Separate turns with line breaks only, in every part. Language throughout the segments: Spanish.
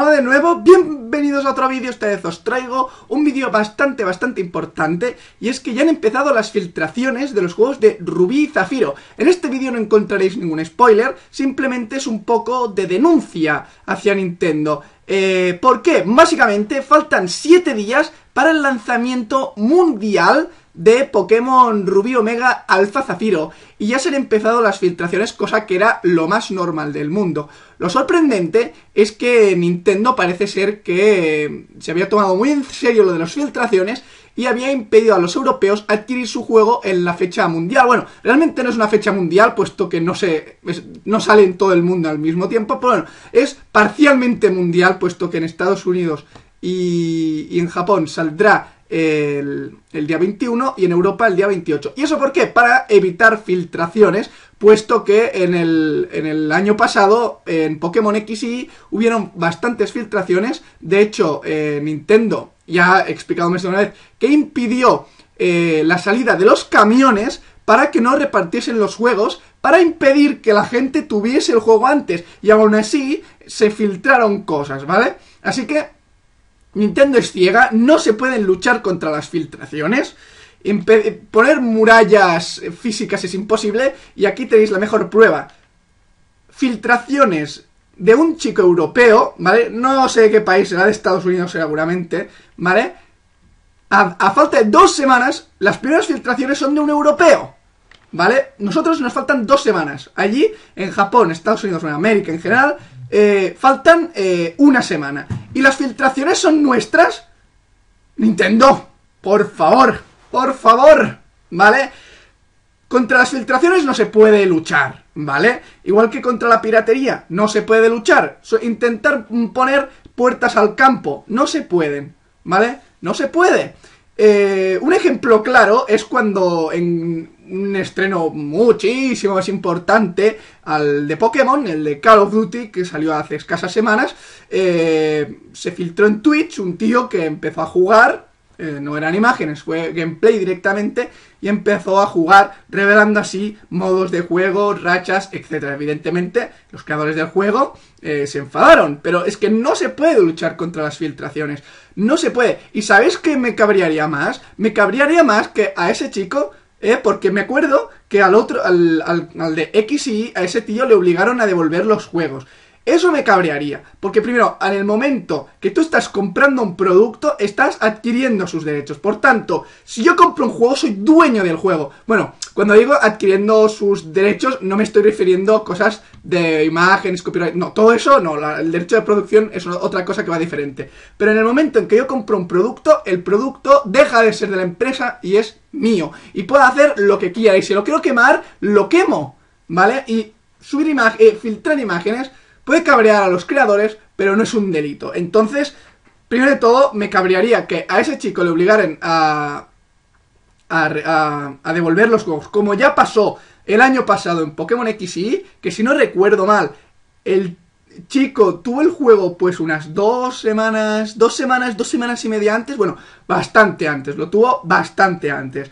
Hola de nuevo, bienvenidos a otro vídeo, esta vez os traigo un vídeo bastante, bastante importante y es que ya han empezado las filtraciones de los juegos de Rubí y Zafiro. En este vídeo no encontraréis ningún spoiler, simplemente es un poco de denuncia hacia Nintendo. Eh, ¿Por qué? Básicamente faltan 7 días para el lanzamiento mundial de Pokémon Rubí Omega Alfa Zafiro y ya se han empezado las filtraciones, cosa que era lo más normal del mundo. Lo sorprendente es que Nintendo parece ser que se había tomado muy en serio lo de las filtraciones y había impedido a los europeos adquirir su juego en la fecha mundial. Bueno, realmente no es una fecha mundial, puesto que no, se, no sale en todo el mundo al mismo tiempo, pero bueno, es parcialmente mundial, puesto que en Estados Unidos y en Japón saldrá el, día 21 y en Europa el día 28. ¿Y eso por qué? Para evitar filtraciones, puesto que en el, año pasado en Pokémon X y hubieron bastantes filtraciones. De hecho, eh, Nintendo, ya ha explicado más de una vez, que impidió eh, la salida de los camiones para que no repartiesen los juegos, para impedir que la gente tuviese el juego antes. Y aún así se filtraron cosas, ¿vale? Así que Nintendo es ciega, no se pueden luchar contra las filtraciones. poner murallas físicas es imposible y aquí tenéis la mejor prueba. Filtraciones de un chico europeo, ¿vale? No sé de qué país, será de Estados Unidos seguramente, ¿vale? A, falta de dos semanas, las primeras filtraciones son de un europeo, ¿vale? Nosotros nos faltan dos semanas. Allí, en Japón, Estados Unidos, en América en general, eh, faltan eh, una semana y las filtraciones son nuestras. Nintendo, por favor, por favor, ¿vale? Contra las filtraciones no se puede luchar, ¿vale? Igual que contra la piratería, no se puede luchar. intentar poner puertas al campo, no se pueden, ¿vale? No se puede. Eh, un ejemplo claro es cuando en un estreno muchísimo más importante al de Pokémon, el de Call of Duty, que salió hace escasas semanas, eh, se filtró en Twitch un tío que empezó a jugar eh, no eran imágenes, fue gameplay directamente y empezó a jugar revelando así modos de juego, rachas, etc. Evidentemente, los creadores del juego eh, se enfadaron, pero es que no se puede luchar contra las filtraciones, no se puede. ¿Y sabéis qué me cabrearía más? Me cabrearía más que a ese chico eh, porque me acuerdo que al otro, al, al, de X a ese tío le obligaron a devolver los juegos. Eso me cabrearía, porque primero, en el momento que tú estás comprando un producto, estás adquiriendo sus derechos. Por tanto, si yo compro un juego, soy dueño del juego. Bueno, cuando digo adquiriendo sus derechos, no me estoy refiriendo a cosas de imágenes, copyright, no, todo eso, no, el derecho de producción es otra cosa que va diferente. Pero en el momento en que yo compro un producto, el producto deja de ser de la empresa y es mío. Y puedo hacer lo que quiera, y si lo quiero quemar, lo quemo, ¿vale? Y subir imágenes, eh, filtrar imágenes Puede cabrear a los creadores, pero no es un delito. Entonces, primero de todo, me cabrearía que a ese chico le obligaran a, a, a, devolver los juegos, como ya pasó el año pasado en Pokémon X que si no recuerdo mal, el chico tuvo el juego pues unas dos semanas, dos semanas, dos semanas y media antes, bueno, bastante antes, lo tuvo bastante antes.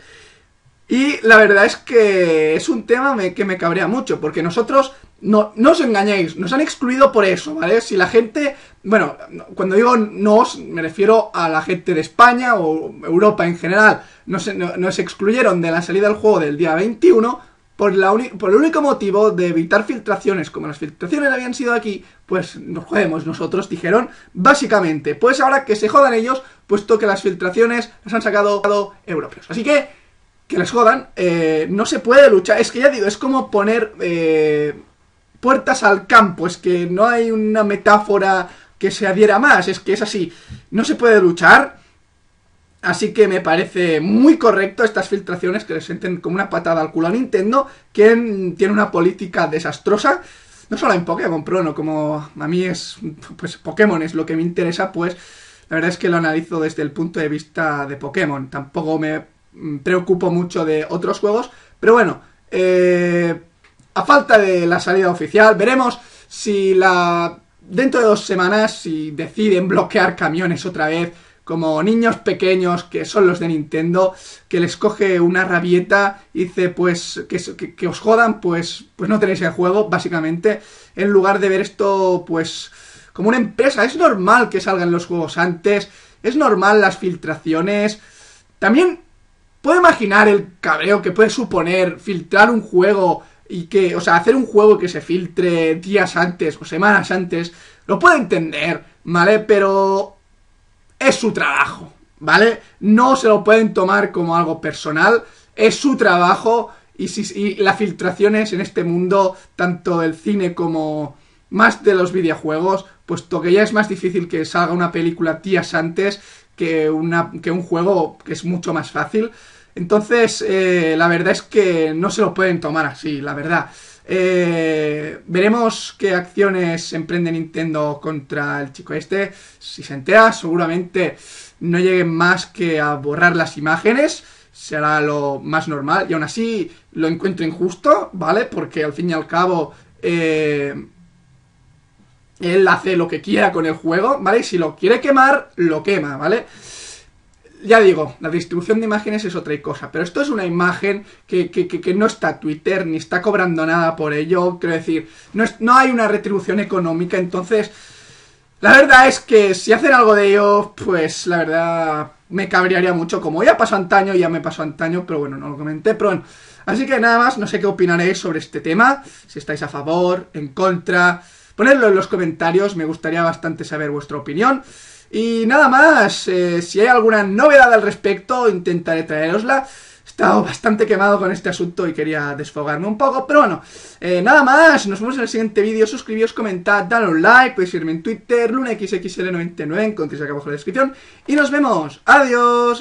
Y la verdad es que es un tema que me cabrea mucho, porque nosotros no, no os engañéis, nos han excluido por eso, ¿vale? Si la gente, bueno, cuando digo nos, me refiero a la gente de España o Europa en general, nos, nos excluyeron de la salida del juego del día 21 por, por el único motivo de evitar filtraciones. Como las filtraciones habían sido aquí, pues nos jodemos nosotros, dijeron, básicamente. Pues ahora que se jodan ellos, puesto que las filtraciones las han sacado europeos. Así que, que les jodan, eh, no se puede luchar. Es que ya digo, es como poner... Eh, puertas al campo. Es que no hay una metáfora que se adhiera más. Es que es así. No se puede luchar. Así que me parece muy correcto estas filtraciones que le sienten como una patada al culo a Nintendo, quien tiene una política desastrosa. No solo en Pokémon, pero bueno, como a mí es, pues Pokémon es lo que me interesa, pues la verdad es que lo analizo desde el punto de vista de Pokémon. Tampoco me preocupo mucho de otros juegos, pero bueno, eh, a falta de la salida oficial, veremos si la dentro de dos semanas si deciden bloquear camiones otra vez como niños pequeños que son los de Nintendo que les coge una rabieta y dice pues que, os jodan pues pues no tenéis el juego básicamente en lugar de ver esto pues como una empresa es normal que salgan los juegos antes es normal las filtraciones también puedo imaginar el cabreo que puede suponer filtrar un juego y que, o sea, hacer un juego que se filtre días antes o semanas antes, lo puedo entender, ¿vale? Pero es su trabajo, ¿vale? No se lo pueden tomar como algo personal, es su trabajo y, si, las filtraciones en este mundo, tanto del cine como más de los videojuegos, puesto que ya es más difícil que salga una película días antes que, que un juego que es mucho más fácil. Entonces, eh, la verdad es que no se lo pueden tomar así, la verdad. Eh, veremos qué acciones emprende Nintendo contra el chico este. Si se entera, seguramente no lleguen más que a borrar las imágenes. Será lo más normal. Y aún así lo encuentro injusto, ¿vale? Porque al fin y al cabo... Eh, él hace lo que quiera con el juego, ¿vale? Y si lo quiere quemar, lo quema, ¿vale? ya digo, la distribución de imágenes es otra cosa, pero esto es una imagen que, no está Twitter ni está cobrando nada por ello. Quiero decir, no, no hay una retribución económica, entonces la verdad es que si hacen algo de ello, pues la verdad me cabrearía mucho. Como ya pasó antaño, ya me pasó antaño, pero bueno, no lo comenté. Pero así que nada más, no sé qué opinaréis sobre este tema, si estáis a favor, en contra. Ponedlo en los comentarios, me gustaría bastante saber vuestra opinión. Y nada más, eh, si hay alguna novedad al respecto, intentaré traerosla. He estado bastante quemado con este asunto y quería desfogarme un poco, pero bueno, eh, nada más, nos vemos en el siguiente vídeo, suscribíos, comentad, dadle un like, Puedes seguirme en Twitter, lunaxxl99, encontréis acá abajo en la descripción, y nos vemos, adiós.